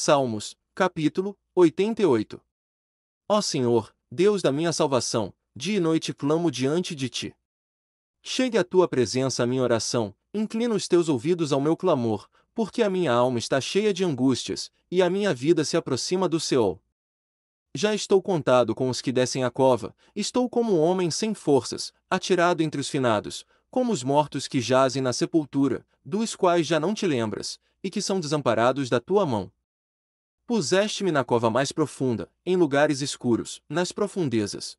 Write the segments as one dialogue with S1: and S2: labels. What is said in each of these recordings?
S1: Salmos, capítulo 88. Ó Senhor, Deus da minha salvação, dia e noite clamo diante de ti. Chegue à tua presença a minha oração, inclina os teus ouvidos ao meu clamor, porque a minha alma está cheia de angústias, e a minha vida se aproxima do Seol. Já estou contado com os que descem a cova, estou como um homem sem forças, atirado entre os finados, como os mortos que jazem na sepultura, dos quais já não te lembras, e que são desamparados da tua mão. Puseste-me na cova mais profunda, em lugares escuros, nas profundezas.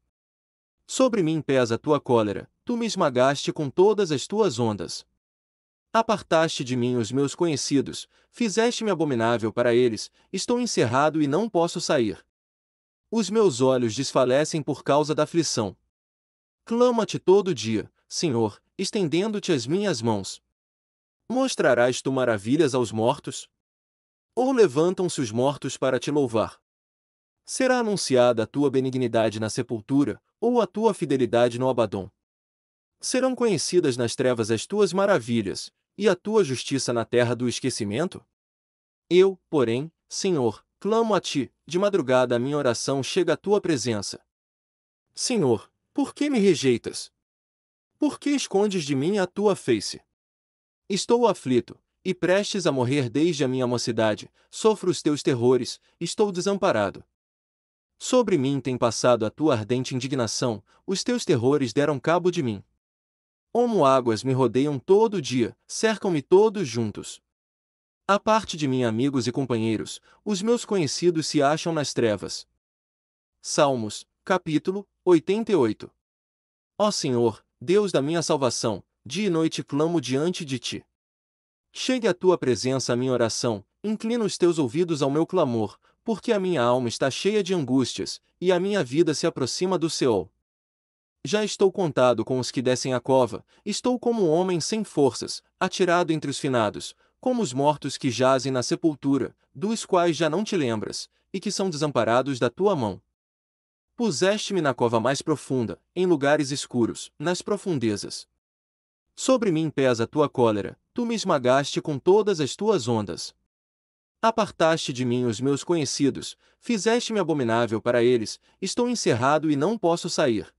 S1: Sobre mim pesa a tua cólera, tu me esmagaste com todas as tuas ondas. Apartaste de mim os meus conhecidos, fizeste-me abominável para eles, estou encerrado e não posso sair. Os meus olhos desfalecem por causa da aflição. clama te todo dia, Senhor, estendendo-te as minhas mãos. Mostrarás tu maravilhas aos mortos? ou levantam-se os mortos para te louvar. Será anunciada a tua benignidade na sepultura, ou a tua fidelidade no Abaddon. Serão conhecidas nas trevas as tuas maravilhas, e a tua justiça na terra do esquecimento? Eu, porém, Senhor, clamo a ti, de madrugada a minha oração chega à tua presença. Senhor, por que me rejeitas? Por que escondes de mim a tua face? Estou aflito, e prestes a morrer desde a minha mocidade, sofro os teus terrores, estou desamparado. Sobre mim tem passado a tua ardente indignação, os teus terrores deram cabo de mim. Como águas me rodeiam todo dia, cercam-me todos juntos. A parte de mim, amigos e companheiros, os meus conhecidos se acham nas trevas. Salmos, capítulo 88 Ó Senhor, Deus da minha salvação, dia e noite clamo diante de ti. Chegue a tua presença a minha oração, inclina os teus ouvidos ao meu clamor, porque a minha alma está cheia de angústias, e a minha vida se aproxima do Seol. Já estou contado com os que descem a cova, estou como um homem sem forças, atirado entre os finados, como os mortos que jazem na sepultura, dos quais já não te lembras, e que são desamparados da tua mão. Puseste-me na cova mais profunda, em lugares escuros, nas profundezas. Sobre mim pesa a tua cólera, tu me esmagaste com todas as tuas ondas. Apartaste de mim os meus conhecidos, fizeste-me abominável para eles, estou encerrado e não posso sair.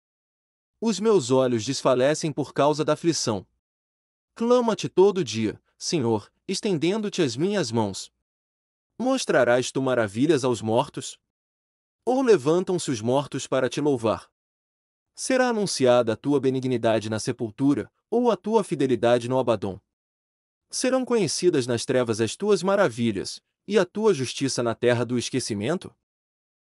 S1: Os meus olhos desfalecem por causa da aflição. Clama-te todo dia, Senhor, estendendo-te as minhas mãos. Mostrarás tu maravilhas aos mortos? Ou levantam-se os mortos para te louvar? Será anunciada a tua benignidade na sepultura, ou a tua fidelidade no Abadão? Serão conhecidas nas trevas as tuas maravilhas, e a tua justiça na terra do esquecimento?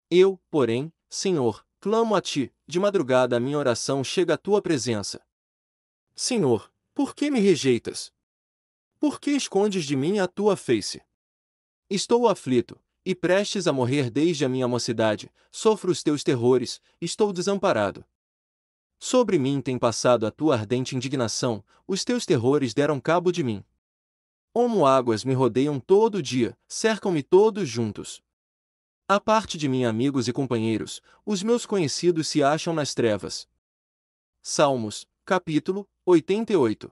S1: Eu, porém, Senhor, clamo a ti, de madrugada a minha oração chega à tua presença. Senhor, por que me rejeitas? Por que escondes de mim a tua face? Estou aflito, e prestes a morrer desde a minha mocidade, sofro os teus terrores, estou desamparado. Sobre mim tem passado a tua ardente indignação, os teus terrores deram cabo de mim. Como águas me rodeiam todo dia, cercam-me todos juntos. A parte de mim, amigos e companheiros, os meus conhecidos se acham nas trevas. Salmos, capítulo 88.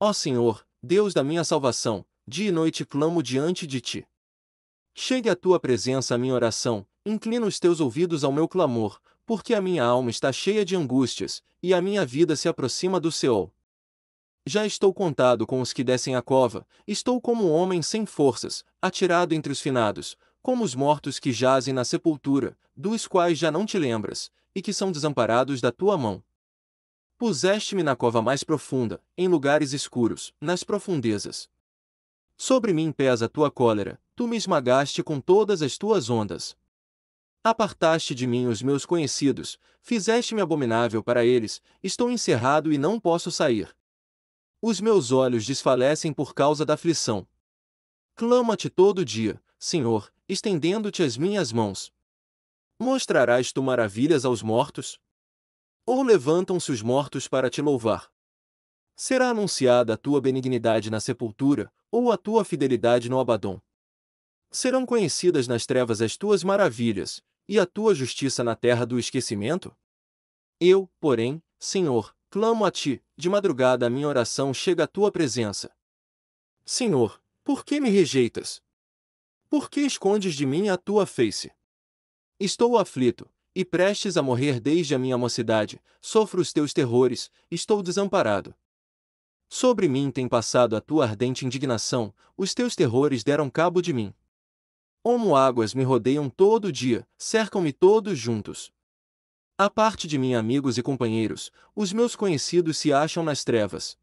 S1: Ó Senhor, Deus da minha salvação, dia e noite clamo diante de ti. Chegue à tua presença a minha oração, inclina os teus ouvidos ao meu clamor, porque a minha alma está cheia de angústias, e a minha vida se aproxima do Seol. Já estou contado com os que descem a cova, estou como um homem sem forças, atirado entre os finados, como os mortos que jazem na sepultura, dos quais já não te lembras, e que são desamparados da tua mão. Puseste-me na cova mais profunda, em lugares escuros, nas profundezas. Sobre mim pesa a tua cólera, tu me esmagaste com todas as tuas ondas. Apartaste de mim os meus conhecidos, fizeste-me abominável para eles, estou encerrado e não posso sair. Os meus olhos desfalecem por causa da aflição. Clama-te todo dia, Senhor, estendendo-te as minhas mãos. Mostrarás tu maravilhas aos mortos? Ou levantam-se os mortos para te louvar? Será anunciada a tua benignidade na sepultura, ou a tua fidelidade no Abaddon? Serão conhecidas nas trevas as tuas maravilhas, e a tua justiça na terra do esquecimento? Eu, porém, Senhor, clamo a ti, de madrugada a minha oração chega à tua presença. Senhor, por que me rejeitas? Por que escondes de mim a tua face? Estou aflito, e prestes a morrer desde a minha mocidade, sofro os teus terrores, estou desamparado. Sobre mim tem passado a tua ardente indignação, os teus terrores deram cabo de mim. Como águas me rodeiam todo dia, cercam-me todos juntos. A parte de mim, amigos e companheiros, os meus conhecidos se acham nas trevas,